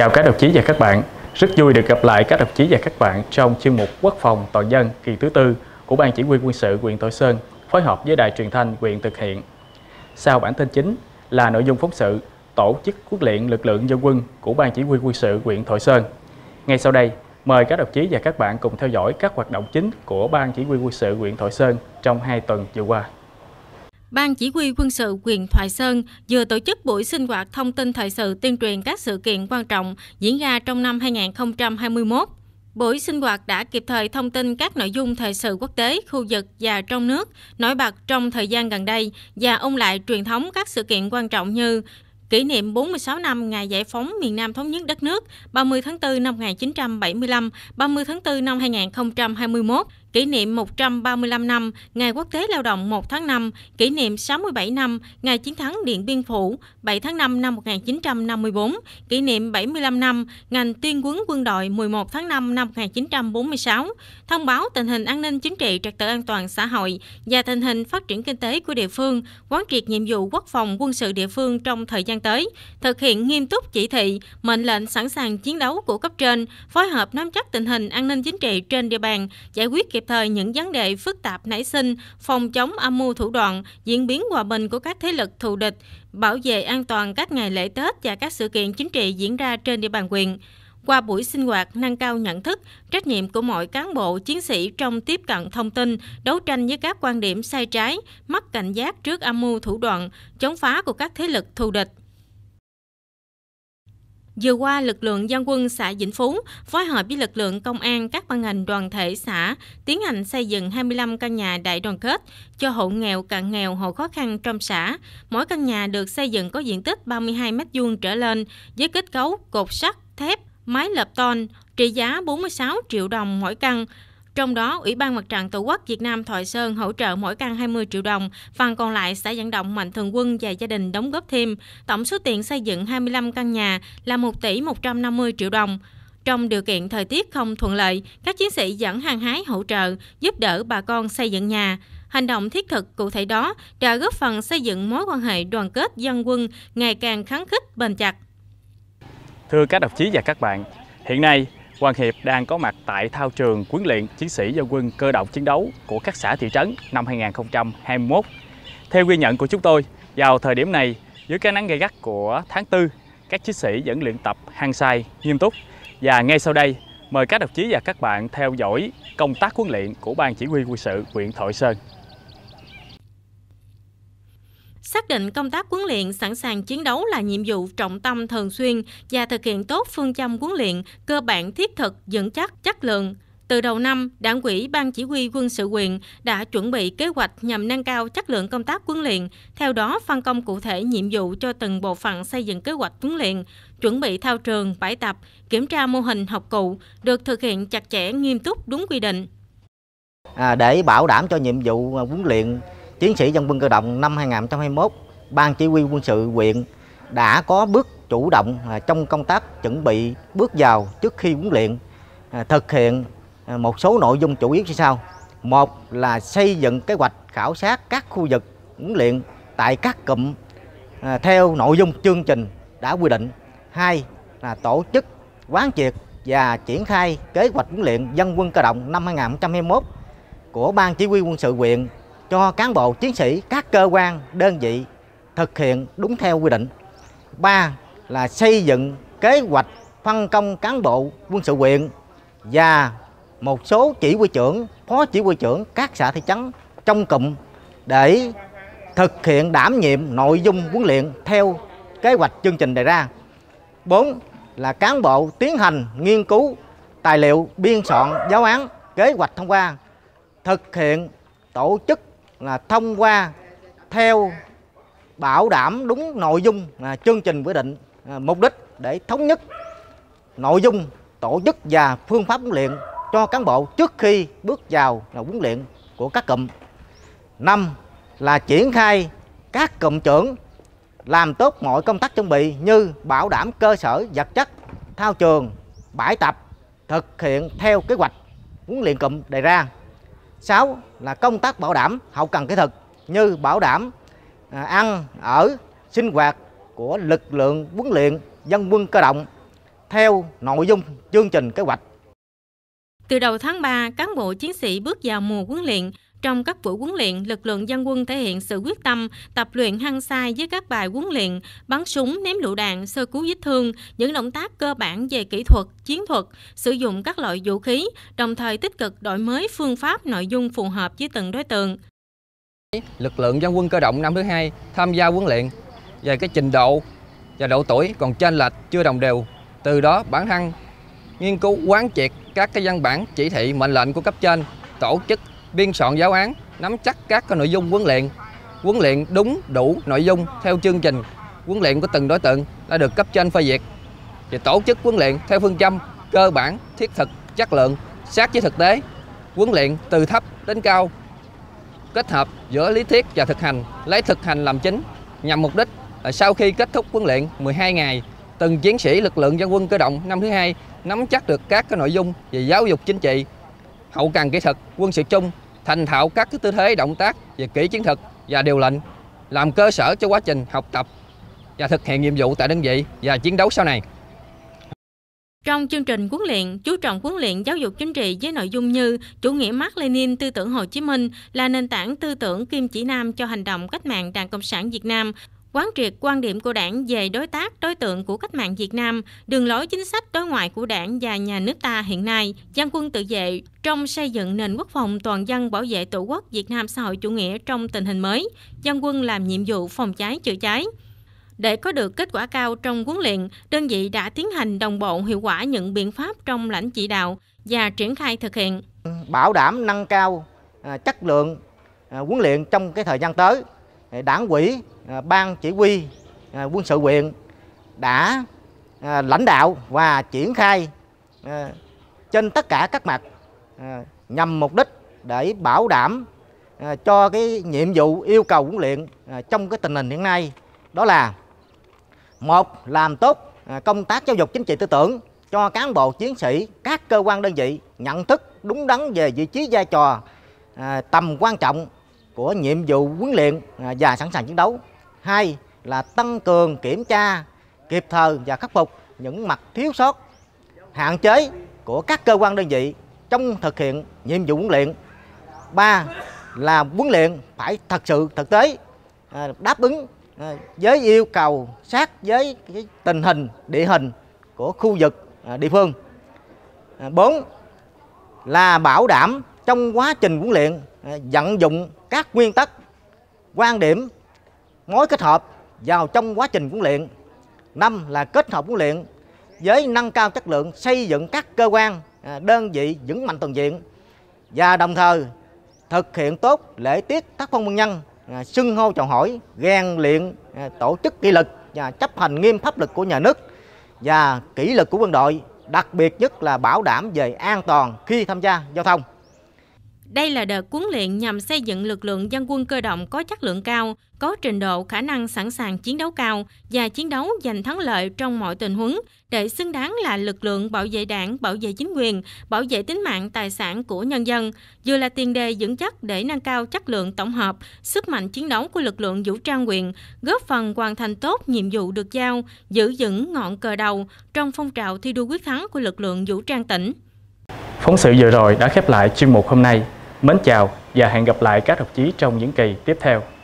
Chào các đồng chí và các bạn. Rất vui được gặp lại các đồng chí và các bạn trong chương mục Quốc phòng toàn dân kỳ thứ tư của Ban Chỉ huy quân sự huyện Thọ Sơn phối hợp với Đài truyền thanh huyện thực hiện. Sau bản tin chính là nội dung phóng sự tổ chức huấn luyện lực lượng dân quân của Ban Chỉ huy quân sự huyện Thọ Sơn. Ngay sau đây, mời các đồng chí và các bạn cùng theo dõi các hoạt động chính của Ban Chỉ huy quân sự huyện Thọ Sơn trong hai tuần vừa qua. Ban Chỉ huy quân sự quyền Thoại Sơn vừa tổ chức buổi sinh hoạt thông tin thời sự tuyên truyền các sự kiện quan trọng diễn ra trong năm 2021. Buổi sinh hoạt đã kịp thời thông tin các nội dung thời sự quốc tế, khu vực và trong nước nổi bật trong thời gian gần đây và ôn lại truyền thống các sự kiện quan trọng như kỷ niệm 46 năm ngày giải phóng miền Nam thống nhất đất nước 30 tháng 4 năm 1975, 30 tháng 4 năm 2021, kỷ niệm 135 năm Ngày Quốc tế Lao động 1 tháng 5, kỷ niệm 67 năm Ngày Chiến thắng Điện Biên Phủ 7 tháng 5 năm 1954, kỷ niệm 75 năm Ngành tuyên quấn quân đội 11 tháng 5 năm 1946, thông báo tình hình an ninh chính trị trật tự an toàn xã hội và tình hình phát triển kinh tế của địa phương, quán triệt nhiệm vụ quốc phòng quân sự địa phương trong thời gian tới, thực hiện nghiêm túc chỉ thị, mệnh lệnh sẵn sàng chiến đấu của cấp trên, phối hợp nắm chắc tình hình an ninh chính trị trên địa bàn, giải quyết kịp thời những vấn đề phức tạp nảy sinh, phòng chống âm mưu thủ đoạn, diễn biến hòa bình của các thế lực thù địch, bảo vệ an toàn các ngày lễ Tết và các sự kiện chính trị diễn ra trên địa bàn quyền qua buổi sinh hoạt nâng cao nhận thức, trách nhiệm của mọi cán bộ, chiến sĩ trong tiếp cận thông tin, đấu tranh với các quan điểm sai trái, mất cảnh giác trước âm mưu thủ đoạn, chống phá của các thế lực thù địch. Vừa qua, lực lượng dân quân xã Vĩnh Phú phối hợp với lực lượng công an các ban ngành đoàn thể xã tiến hành xây dựng 25 căn nhà đại đoàn kết cho hộ nghèo, cận nghèo, hộ khó khăn trong xã. Mỗi căn nhà được xây dựng có diện tích 32 m2 trở lên với kết cấu cột sắt, thép, mái lợp tôn, trị giá 46 triệu đồng mỗi căn. Trong đó, Ủy ban Mặt trận Tổ quốc Việt Nam Thoại Sơn hỗ trợ mỗi căn 20 triệu đồng, phần còn lại sẽ dẫn động mạnh thường quân và gia đình đóng góp thêm. Tổng số tiền xây dựng 25 căn nhà là 1 tỷ 150 triệu đồng. Trong điều kiện thời tiết không thuận lợi, các chiến sĩ dẫn hàng hái hỗ trợ, giúp đỡ bà con xây dựng nhà. Hành động thiết thực cụ thể đó đã góp phần xây dựng mối quan hệ đoàn kết dân quân ngày càng kháng khích bền chặt. Thưa các đồng chí và các bạn, hiện nay Quang Hiệp đang có mặt tại thao trường huấn luyện chiến sĩ dân quân cơ động chiến đấu của các xã thị trấn năm 2021. Theo ghi nhận của chúng tôi, vào thời điểm này, dưới cái nắng gay gắt của tháng 4, các chiến sĩ vẫn luyện tập hăng say, nghiêm túc. Và ngay sau đây, mời các đồng chí và các bạn theo dõi công tác huấn luyện của Ban Chỉ huy quân sự huyện Thội Sơn xác định công tác huấn luyện sẵn sàng chiến đấu là nhiệm vụ trọng tâm thường xuyên và thực hiện tốt phương châm huấn luyện cơ bản thiết thực, vững chắc, chất lượng. Từ đầu năm, Đảng ủy Ban Chỉ huy quân sự quyền đã chuẩn bị kế hoạch nhằm nâng cao chất lượng công tác huấn luyện, theo đó phân công cụ thể nhiệm vụ cho từng bộ phận xây dựng kế hoạch huấn luyện, chuẩn bị thao trường, bãi tập, kiểm tra mô hình học cụ, được thực hiện chặt chẽ, nghiêm túc, đúng quy định. À, để bảo đảm cho nhiệm vụ à, huấn luyện Chiến sĩ dân quân cơ động năm 2021, Ban Chỉ huy quân sự huyện đã có bước chủ động à, trong công tác chuẩn bị bước vào trước khi huấn luyện à, thực hiện à, một số nội dung chủ yếu như sau. Một là xây dựng kế hoạch khảo sát các khu vực huấn luyện tại các cụm theo nội dung chương trình đã quy định. Hai là tổ chức quán triệt và triển khai kế hoạch huấn luyện dân quân cơ động năm 2021 của Ban Chỉ huy quân sự huyện cho cán bộ chiến sĩ các cơ quan đơn vị thực hiện đúng theo quy định. ba là xây dựng kế hoạch phân công cán bộ quân sự huyện và một số chỉ huy trưởng, phó chỉ huy trưởng các xã thị trấn trong cụm để thực hiện đảm nhiệm nội dung huấn luyện theo kế hoạch chương trình đề ra. 4 là cán bộ tiến hành nghiên cứu tài liệu biên soạn giáo án kế hoạch thông qua thực hiện tổ chức là thông qua theo bảo đảm đúng nội dung à, chương trình quy định à, mục đích để thống nhất nội dung tổ chức và phương pháp huấn luyện cho cán bộ trước khi bước vào là huấn luyện của các cụm năm là triển khai các cụm trưởng làm tốt mọi công tác chuẩn bị như bảo đảm cơ sở vật chất thao trường bãi tập thực hiện theo kế hoạch huấn luyện cụm đề ra 6 là công tác bảo đảm hậu cần kỹ thuật như bảo đảm à, ăn ở sinh hoạt của lực lượng huấn luyện dân quân cơ động theo nội dung chương trình kế hoạch. Từ đầu tháng 3, cán bộ chiến sĩ bước vào mùa huấn luyện trong các buổi huấn luyện, lực lượng dân quân thể hiện sự quyết tâm tập luyện hăng say với các bài huấn luyện bắn súng, ném lựu đạn, sơ cứu vết thương, những động tác cơ bản về kỹ thuật, chiến thuật, sử dụng các loại vũ khí, đồng thời tích cực đổi mới phương pháp nội dung phù hợp với từng đối tượng. Lực lượng dân quân cơ động năm thứ hai tham gia huấn luyện về cái trình độ và độ tuổi còn chênh lệch chưa đồng đều. Từ đó bản thân nghiên cứu quán triệt các cái văn bản chỉ thị mệnh lệnh của cấp trên tổ chức biên soạn giáo án, nắm chắc các cái nội dung huấn luyện, huấn luyện đúng đủ nội dung theo chương trình huấn luyện của từng đối tượng đã được cấp trên phê duyệt và tổ chức huấn luyện theo phương châm cơ bản, thiết thực, chất lượng, sát với thực tế, huấn luyện từ thấp đến cao, kết hợp giữa lý thuyết và thực hành, lấy thực hành làm chính nhằm mục đích là sau khi kết thúc huấn luyện 12 ngày, từng chiến sĩ lực lượng dân quân cơ động năm thứ hai nắm chắc được các cái nội dung về giáo dục chính trị, hậu cần kỹ thuật quân sự chung thành thạo các tư thế động tác về kỹ chiến thuật và điều lệnh làm cơ sở cho quá trình học tập và thực hiện nhiệm vụ tại đơn vị và chiến đấu sau này. Trong chương trình huấn luyện, chú trọng huấn luyện giáo dục chính trị với nội dung như chủ nghĩa Mark Lenin tư tưởng Hồ Chí Minh là nền tảng tư tưởng kim chỉ nam cho hành động cách mạng Đảng Cộng sản Việt Nam, quán triệt quan điểm của đảng về đối tác, đối tượng của cách mạng Việt Nam, đường lối chính sách đối ngoại của đảng và nhà nước ta hiện nay, dân quân tự vệ trong xây dựng nền quốc phòng toàn dân bảo vệ tổ quốc Việt Nam xã hội chủ nghĩa trong tình hình mới, dân quân làm nhiệm vụ phòng cháy chữa cháy. Để có được kết quả cao trong huấn luyện, đơn vị đã tiến hành đồng bộ hiệu quả những biện pháp trong lãnh chỉ đạo và triển khai thực hiện. Bảo đảm nâng cao à, chất lượng à, huấn luyện trong cái thời gian tới đảng quỹ, à, ban chỉ huy à, quân sự huyện đã à, lãnh đạo và triển khai trên tất cả các mặt nhằm mục đích để bảo đảm cho cái nhiệm vụ yêu cầu huấn luyện trong cái tình hình hiện nay đó là một làm tốt công tác giáo dục chính trị tư tưởng cho cán bộ chiến sĩ các cơ quan đơn vị nhận thức đúng đắn về vị trí vai trò tầm quan trọng của nhiệm vụ huấn luyện à, và sẵn sàng chiến đấu. Hai là tăng cường kiểm tra kịp thời và khắc phục những mặt thiếu sót, hạn chế của các cơ quan đơn vị trong thực hiện nhiệm vụ huấn luyện. Ba là huấn luyện phải thật sự thực tế à, đáp ứng à, với yêu cầu sát với tình hình địa hình của khu vực địa phương. 4 là bảo đảm trong quá trình huấn luyện Ờ, vận dụng các nguyên tắc quan điểm mối kết hợp vào trong quá trình huấn luyện năm là kết hợp huấn luyện với nâng cao chất lượng xây dựng các cơ quan ờ, đơn vị vững mạnh toàn diện và đồng thời thực hiện tốt lễ tiết tác phong quân nhân ờ, xưng hô chào hỏi rèn luyện tổ chức kỷ lực và chấp hành nghiêm pháp lực của nhà nước và kỷ lực của quân đội đặc biệt nhất là bảo đảm về an toàn khi tham gia giao thông đây là đợt huấn luyện nhằm xây dựng lực lượng dân quân cơ động có chất lượng cao, có trình độ khả năng sẵn sàng chiến đấu cao và chiến đấu giành thắng lợi trong mọi tình huống để xứng đáng là lực lượng bảo vệ đảng, bảo vệ chính quyền, bảo vệ tính mạng tài sản của nhân dân, vừa là tiền đề vững chắc để nâng cao chất lượng tổng hợp, sức mạnh chiến đấu của lực lượng vũ trang quyền, góp phần hoàn thành tốt nhiệm vụ được giao, giữ vững ngọn cờ đầu trong phong trào thi đua quyết thắng của lực lượng vũ trang tỉnh. Phóng sự vừa rồi đã khép lại chuyên mục hôm nay. Mến chào và hẹn gặp lại các đồng chí trong những kỳ tiếp theo.